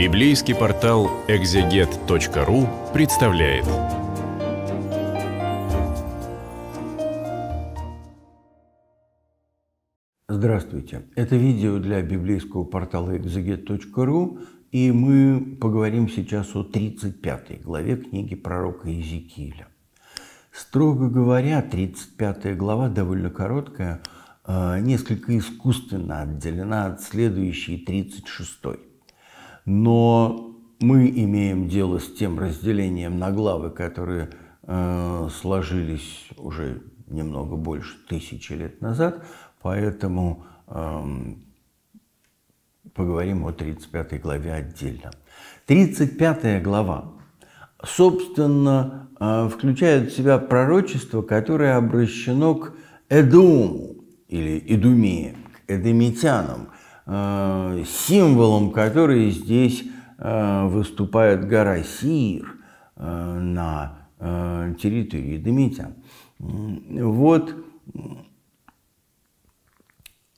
Библейский портал экзегет.ру представляет. Здравствуйте! Это видео для библейского портала экзегет.ру, и мы поговорим сейчас о 35 главе книги пророка Иезекииля. Строго говоря, 35 глава довольно короткая, а, несколько искусственно отделена от следующей 36. -й. Но мы имеем дело с тем разделением на главы, которые э, сложились уже немного больше тысячи лет назад, поэтому э, поговорим о 35 главе отдельно. 35 глава, собственно, э, включает в себя пророчество, которое обращено к Эдуму или Эдуме, к эдемитянам – Э, символом которой здесь э, выступает гора Сир э, на территории Домитян. Вот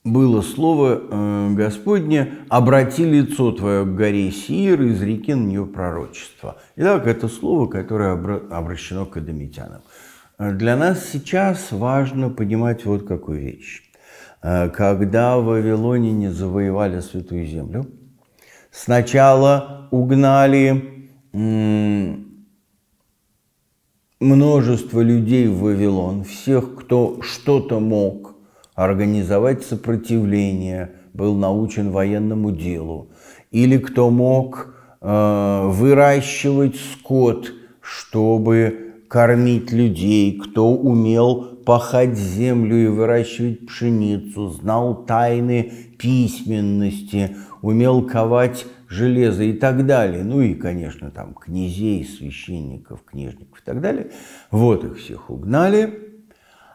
было слово Господне «обрати лицо твое к горе Сир, из реки на нее пророчество». Итак, это слово, которое обращено к эдомитянам. Для нас сейчас важно понимать вот какую вещь. Э, когда вавилоняне завоевали Святую Землю, сначала угнали множество людей в Вавилон, всех, кто что-то мог организовать сопротивление, был научен военному делу, или кто мог э, выращивать скот, чтобы кормить людей, кто умел пахать землю и выращивать пшеницу, знал тайны письменности, умел ковать железо и так далее. Ну и, конечно, там князей, священников, книжников и так далее. Вот их всех угнали.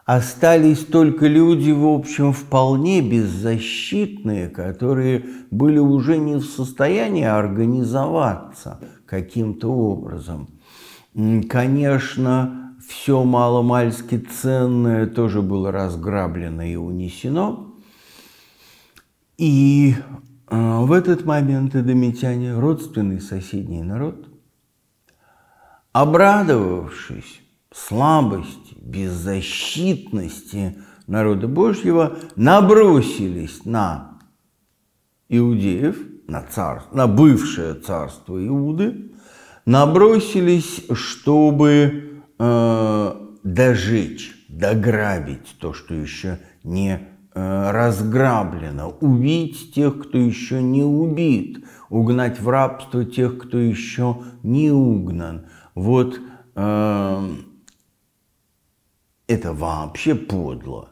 Остались только люди, в общем, вполне беззащитные, которые были уже не в состоянии организоваться каким-то образом. Конечно, все маломальски ценное тоже было разграблено и унесено. И э, в этот момент эдомитяне, родственный соседний народ, обрадовавшись слабости, беззащитности народа Божьего, набросились на иудеев, на, цар на бывшее царство Иуды, набросились, чтобы э, дожечь, дограбить то, что еще не э, разграблено, убить тех, кто еще не убит, угнать в рабство тех, кто еще не угнан. Вот э, это вообще подло.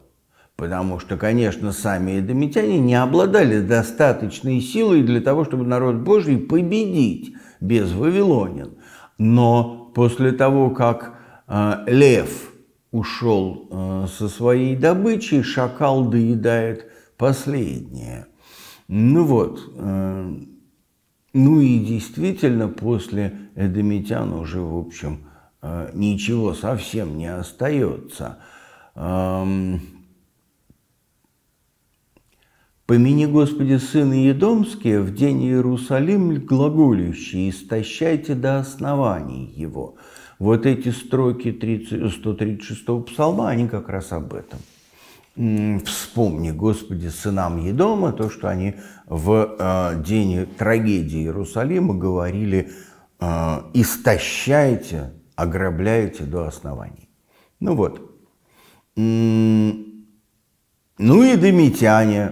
Потому что, конечно, сами эдомитяне не обладали достаточной силой для того, чтобы народ Божий победить без вавилонин. Но после того, как а, лев ушел а, со своей добычей, шакал доедает последнее. Ну вот, а, ну и действительно после Эдомитян уже, в общем, ничего совсем не остается. «Помяни, Господи, сыны Едомские, в день Иерусалим глаголющий, истощайте до оснований его». Вот эти строки 30, 136 псалма, они как раз об этом. «Вспомни, Господи, сынам Едома, то, что они в э, день трагедии Иерусалима говорили, э, истощайте, ограбляйте до оснований». Ну вот. Ну и домитяне,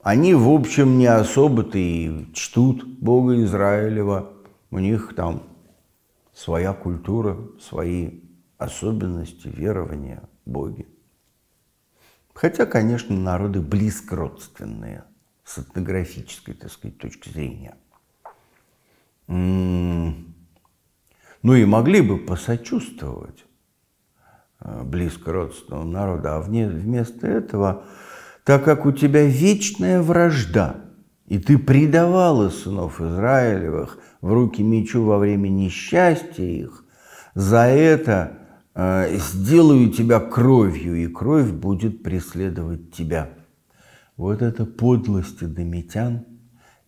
они, в общем, не особо-то и чтут Бога Израилева. У них там своя культура, свои особенности верования Боги. Хотя, конечно, народы близко родственные с этнографической, так сказать, точки зрения. М-м. Ну и могли бы посочувствовать э, близко родственному народу, а вместо этого, так как у тебя вечная вражда – и ты предавал из сынов Израилевых в руки мечу во время несчастья их. За это э, сделаю тебя кровью, и кровь будет преследовать тебя. Вот это подлость домитян,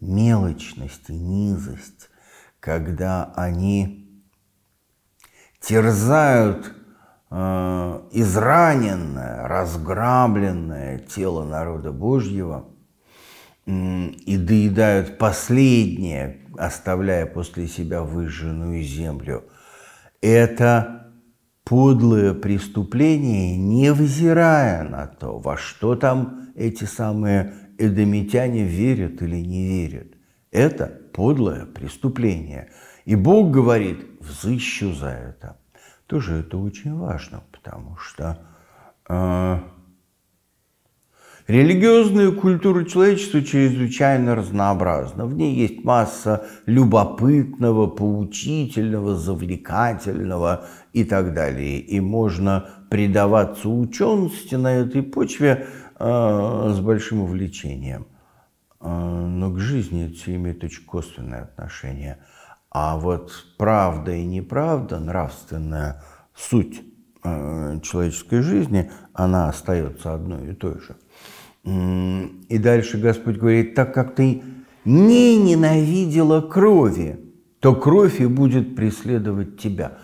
мелочность и низость, когда они терзают э, израненное, разграбленное тело народа Божьего – и доедают последнее, оставляя после себя выжженную землю. Это подлое преступление, не взирая на то, во что там эти самые эдомитяне верят или не верят. Это подлое преступление. И Бог говорит, взыщу за это. Тоже это очень важно, потому что э, Религиозная культура человечества чрезвычайно разнообразна. В ней есть масса любопытного, поучительного, завлекательного и так далее. И можно предаваться учености на этой почве э, с большим увлечением. Э, но к жизни это имеет очень косвенное отношение. А вот правда и неправда, нравственная суть э, человеческой жизни, она остается одной и той же. И дальше Господь говорит, так как ты не ненавидела крови, то кровь и будет преследовать тебя.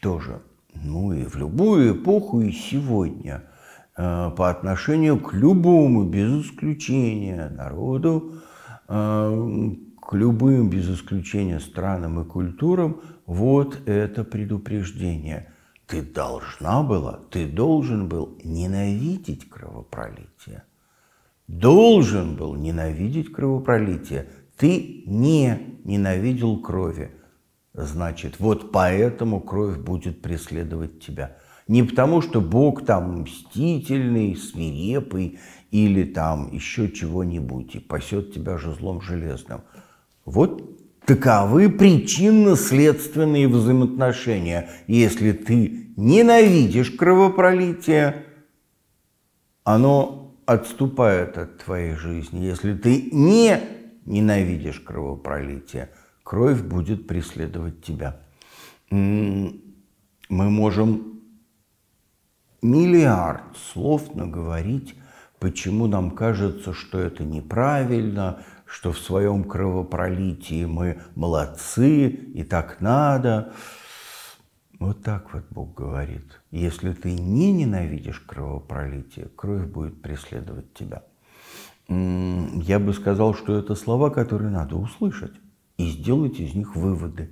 Тоже, ну и в любую эпоху, и сегодня, э, по отношению к любому, без исключения, народу, э, к любым, без исключения, странам и культурам, вот это предупреждение – ты должна была, ты должен был ненавидеть кровопролитие. Должен был ненавидеть кровопролитие. Ты не ненавидел крови. Значит, вот поэтому кровь будет преследовать тебя. Не потому, что Бог там мстительный, свирепый или там еще чего-нибудь и пасет тебя же злом железным. Вот Таковы причинно-следственные взаимоотношения. Если ты ненавидишь кровопролитие, оно отступает от твоей жизни. Если ты не ненавидишь кровопролитие, кровь будет преследовать тебя. Мы можем миллиард слов наговорить, почему нам кажется, что это неправильно – что в своем кровопролитии мы молодцы и так надо. Вот так вот Бог говорит. Если ты не ненавидишь кровопролитие, кровь будет преследовать тебя. Я бы сказал, что это слова, которые надо услышать и сделать из них выводы.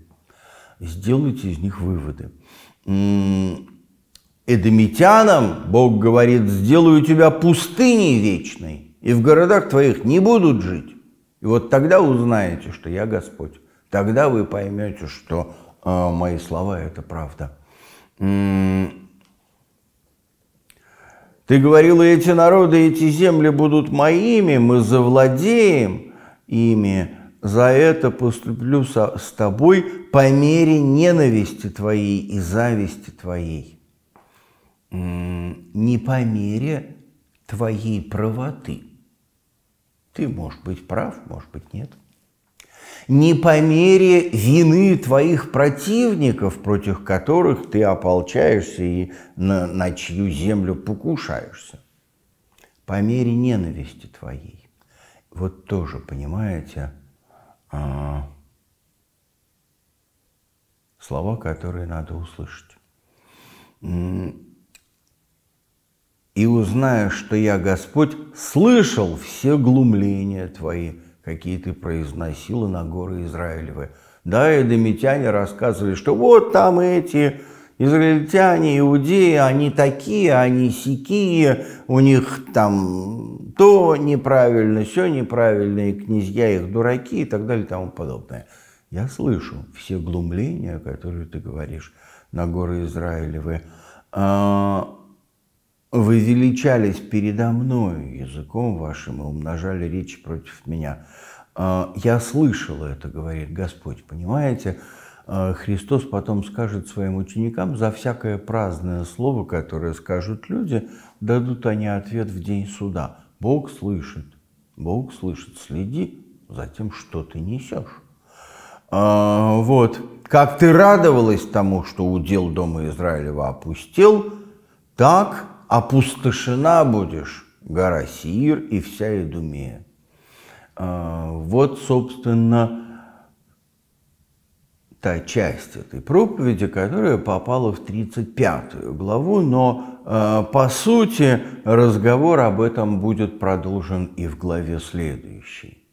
Сделать из них выводы. Эдемитянам Бог говорит, сделаю тебя пустыней вечной, и в городах твоих не будут жить. И вот тогда узнаете, что я Господь. Тогда вы поймете, что э, мои слова – это правда. Ты говорила, эти народы, эти земли будут моими, мы завладеем ими. За это поступлю со, с тобой по мере ненависти твоей и зависти твоей. Не по мере твоей правоты – ты, может быть, прав, может быть, нет. Не по мере вины твоих противников, против которых ты ополчаешься и на, на чью землю покушаешься. По мере ненависти твоей. Вот тоже, понимаете, а, слова, которые надо услышать и узнаешь, что я, Господь, слышал все глумления твои, какие ты произносила на горы Израилевы. Да, и домитяне рассказывали, что вот там эти израильтяне, иудеи, они такие, они сякие, у них там то неправильно, все неправильно, и князья их дураки и так далее и тому подобное. Я слышу все глумления, которые ты говоришь на горы Израилевы. А, вы величались передо мною языком вашим и умножали речи против меня. А, Я слышал это, говорит Господь, понимаете? А, Христос потом скажет своим ученикам, за всякое праздное слово, которое скажут люди, дадут они ответ в день суда. Бог слышит, Бог слышит, следи за тем, что ты несешь. А, вот, как ты радовалась тому, что удел Дома Израилева опустил, так опустошена будешь гора Сир и вся Идумея. А, вот, собственно, та часть этой проповеди, которая попала в 35 главу, но а, по сути разговор об этом будет продолжен и в главе следующей.